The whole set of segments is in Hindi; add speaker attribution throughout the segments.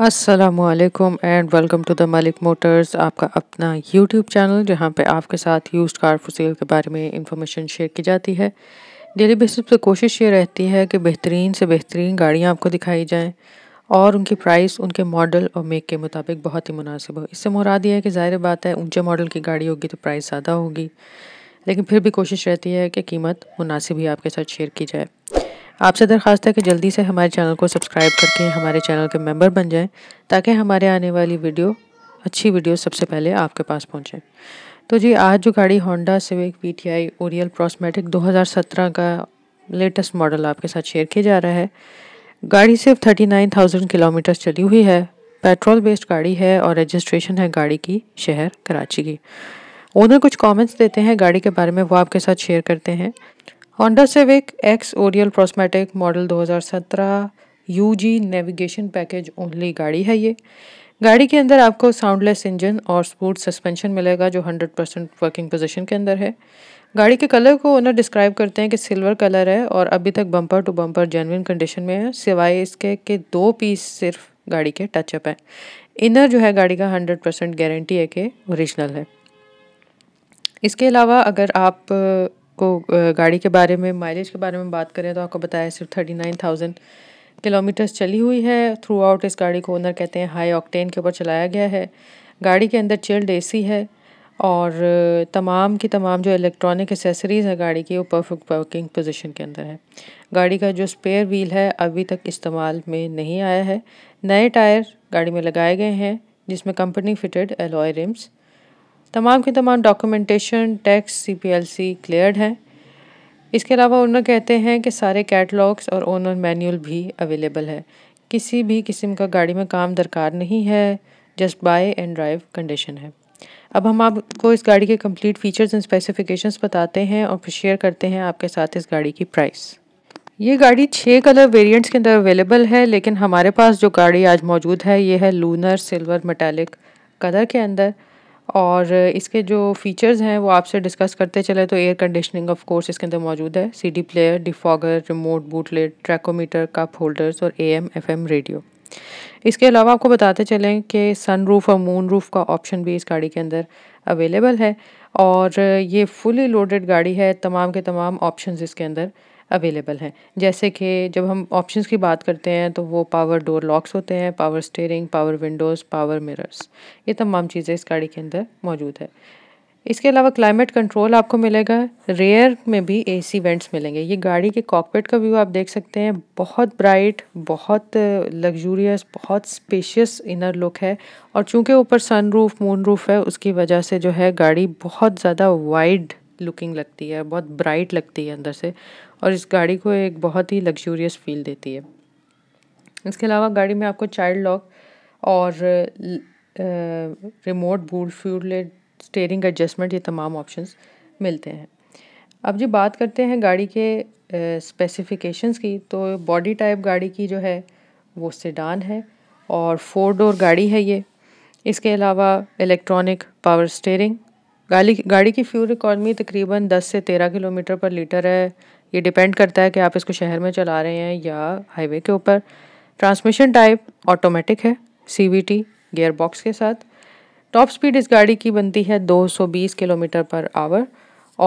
Speaker 1: Aslam and welcome to the Malik Motors आपका अपना यूट्यूब चैनल जहाँ पे आपके साथ यूज्ड कार फसील के बारे में इंफॉर्मेशन शेयर की जाती है डेली बेसिस पे कोशिश ये रहती है कि बेहतरीन से बेहतरीन गाड़ियाँ आपको दिखाई जाएँ और उनकी प्राइस उनके मॉडल और मेक के मुताबिक बहुत ही मुनासिब हो इससे मुराद यह है कि ज़ाहिर बात है ऊंचे मॉडल की गाड़ी तो होगी तो प्राइस ज़्यादा होगी लेकिन फिर भी कोशिश रहती है कि कीमत मुनासिब ही आपके साथ शेयर की जाए आपसे दरख्वास्त है कि जल्दी से हमारे चैनल को सब्सक्राइब करके हमारे चैनल के मेंबर बन जाएं ताकि हमारे आने वाली वीडियो अच्छी वीडियो सबसे पहले आपके पास पहुंचे तो जी आज जो गाड़ी Honda Civic P T I Oriel Prosmatec का लेटेस्ट मॉडल आपके साथ शेयर किया जा रहा है गाड़ी सिर्फ थर्टी किलोमीटर चली हुई है पेट्रोल बेस्ड गाड़ी है और रजिस्ट्रेशन है गाड़ी की शहर कराची की ओनर कुछ कमेंट्स देते हैं गाड़ी के बारे में वो आपके साथ शेयर करते हैं Honda Civic X Oriel Prosmatec model 2017 UG navigation package only गाड़ी है ये गाड़ी के अंदर आपको साउंडलेस इंजन और स्पूर्ट सस्पेंशन मिलेगा जो 100 परसेंट वर्किंग पोजिशन के अंदर है गाड़ी के कलर को ओनर डिस्क्राइब करते हैं कि सिल्वर कलर है और अभी तक bumper to bumper genuine condition में है सिवाय इसके के दो पीस सिर्फ गाड़ी के टचअप हैं इनर जो है गाड़ी का हंड्रेड परसेंट गारंटी है कि ओरिजिनल है इसके अलावा अगर आप को गाड़ी के बारे में माइलेज के बारे में बात करें तो आपको बताया सिर्फ थर्टी नाइन थाउजेंड किलोमीटर्स चली हुई है थ्रू आउट इस गाड़ी को ओनर कहते हैं हाई ऑक्टेन के ऊपर चलाया गया है गाड़ी के अंदर चिल्ड सी है और तमाम की तमाम जो इलेक्ट्रॉनिक एसेसरीज़ है गाड़ी की वो परफेक्ट वर्किंग पोजीशन के अंदर है गाड़ी का जो स्पेयर व्हील है अभी तक इस्तेमाल में नहीं आया है नए टायर गाड़ी में लगाए गए हैं जिसमें कंपनी फिटेड एलॉय रिम्स तमाम के तमाम डॉक्यूमेंटेशन टैक्स सीपीएलसी क्लियर्ड हैं इसके अलावा ओनर कहते हैं कि सारे कैटलॉग्स और ओनर मैनुअल भी अवेलेबल है किसी भी किस्म का गाड़ी में काम दरकार नहीं है just buy and drive condition है अब हम आपको इस गाड़ी के कंप्लीट फीचर्स एंड स्पेसिफिकेशंस बताते हैं और फिर शेयर करते हैं आपके साथ इस गाड़ी की प्राइस ये गाड़ी छः कलर वेरिएंट्स के अंदर अवेलेबल है लेकिन हमारे पास जो गाड़ी आज मौजूद है ये है लूनर सिल्वर मेटालिक कलर के अंदर और इसके जो फीचर्स हैं वो आपसे डिस्कस करते चले तो एयर कंडीशनिंग ऑफ कोर्स इसके अंदर मौजूद है CD player defogger remote boot lid tachometer cup holders और एम एफएम रेडियो इसके अलावा आपको बताते चलें कि सन रूफ़ और मून रूफ़ का ऑप्शन भी इस गाड़ी के अंदर अवेलेबल है और ये फुली लोडेड गाड़ी है तमाम के तमाम ऑप्शन इसके अंदर अवेलेबल हैं जैसे कि जब हम ऑप्शंस की बात करते हैं तो वो पावर डोर लॉक्स होते हैं power steering power windows power mirrors ये तमाम चीज़ें इस गाड़ी के अंदर मौजूद है इसके अलावा क्लाइमेट कंट्रोल आपको मिलेगा रेयर में भी एसी वेंट्स मिलेंगे ये गाड़ी के कॉकपिट का व्यू आप देख सकते हैं बहुत ब्राइट बहुत लग्जूरियस बहुत स्पेशियस इनर लुक है और चूंकि ऊपर सनरूफ मून रूफ है उसकी वजह से जो है गाड़ी बहुत ज़्यादा वाइड लुकिंग लगती है बहुत ब्राइट लगती है अंदर से और इस गाड़ी को एक बहुत ही लग्जूरियस फील देती है इसके अलावा गाड़ी में आपको चाइल्ड लॉक और remote boot fuel lid steering adjustment ये तमाम ऑप्शंस मिलते हैं अब जो बात करते हैं गाड़ी के स्पेसिफिकेशंस की तो बॉडी टाइप गाड़ी की जो है वो सेडान है और फोर डोर गाड़ी है ये इसके अलावा इलेक्ट्रॉनिक पावर स्टेयरिंग गाड़ी गाड़ी की फ्यूल इकॉनमी तकरीबन 10 से 13 किलोमीटर पर लीटर है ये डिपेंड करता है कि आप इसको शहर में चला रहे हैं या हाईवे के ऊपर ट्रांसमिशन टाइप ऑटोमेटिक है सी गेयर बॉक्स के साथ टॉप स्पीड इस गाड़ी की बनती है 220 किलोमीटर पर आवर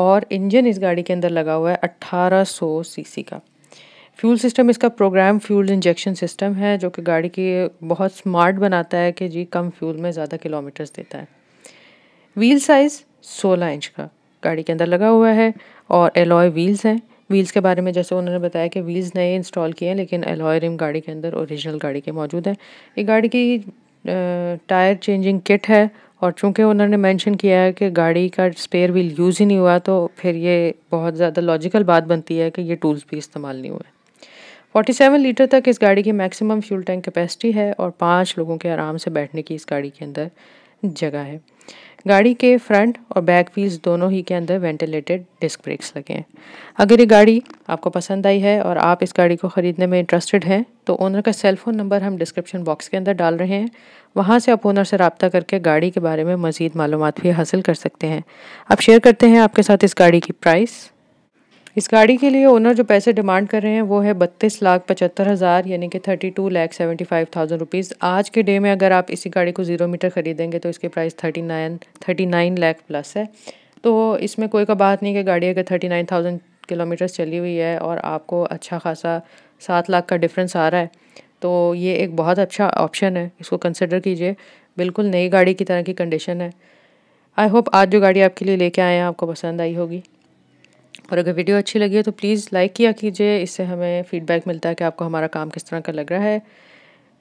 Speaker 1: और इंजन इस गाड़ी के अंदर लगा हुआ है 1800 सीसी का फ्यूल सिस्टम इसका प्रोग्राम फ्यूल इंजेक्शन सिस्टम है जो कि गाड़ी की बहुत स्मार्ट बनाता है कि जी कम फ्यूल में ज़्यादा किलोमीटर्स देता है व्हील साइज़ 16 इंच का गाड़ी के अंदर लगा हुआ है और एलॉय व्हील्स हैं व्हील्स के बारे में जैसे उन्होंने बताया कि व्हील्स नए इंस्टॉल किए हैं लेकिन एलॉय रिम गाड़ी के अंदर ओरिजिनल गाड़ी के मौजूद हैं ये गाड़ी की टायर चेंजिंग किट है और चूंकि उन्होंने मेंशन किया है कि गाड़ी का स्पेयर व्हील यूज़ ही नहीं हुआ तो फिर ये बहुत ज़्यादा लॉजिकल बात बनती है कि ये टूल्स भी इस्तेमाल नहीं हुए 47 लीटर तक इस गाड़ी की मैक्सिमम फ्यूल टैंक कैपेसिटी है और पाँच लोगों के आराम से बैठने की इस गाड़ी के अंदर जगह है गाड़ी के फ्रंट और बैक व्हील्स दोनों ही के अंदर वेंटिलेटेड डिस्क ब्रेक्स लगे हैं अगर ये गाड़ी आपको पसंद आई है और आप इस गाड़ी को ख़रीदने में इंटरेस्टेड हैं तो ओनर का सेल फ़ोन नंबर हम डिस्क्रिप्शन बॉक्स के अंदर डाल रहे हैं वहाँ से आप ओनर से रबता करके गाड़ी के बारे में मज़ीद मालूम भी हासिल कर सकते हैं अब शेयर करते हैं आपके साथ इस गाड़ी की प्राइस इस गाड़ी के लिए ओनर जो पैसे डिमांड कर रहे हैं वो है बत्तीस लाख पचहत्तर हज़ार यानी कि thirty two lakh seventy five thousand rupees आज के डे में अगर आप इसी गाड़ी को ज़ीरो मीटर ख़रीदेंगे तो इसके price thirty nine thirty nine lakh plus है तो इसमें कोई का बात नहीं कि गाड़ी अगर थर्टी नाइन थाउजेंड किलोमीटर्स चली हुई है और आपको अच्छा खासा सात लाख का डिफरेंस आ रहा है तो ये एक बहुत अच्छा ऑप्शन है इसको कंसिडर कीजिए बिल्कुल नई गाड़ी की तरह की कंडीशन है आई होप आज जो गाड़ी आपके लिए लेके आए हैं आपको पसंद आई होगी और अगर वीडियो अच्छी लगी है तो प्लीज़ लाइक किया कीजिए इससे हमें फ़ीडबैक मिलता है कि आपको हमारा काम किस तरह का लग रहा है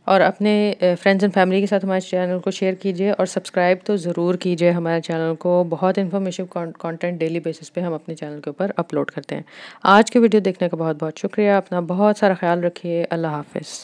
Speaker 1: और अपने फ्रेंड्स एंड फैमिली के साथ हमारे चैनल को शेयर कीजिए और सब्सक्राइब तो ज़रूर कीजिए हमारे चैनल को बहुत इन्फॉर्मेशन कंटेंट डेली बेसिस पे हम अपने चैनल के ऊपर अपलोड करते हैं आज की वीडियो देखने का बहुत बहुत शुक्रिया अपना बहुत सारा ख्याल रखिए अल्लाह हाफिज़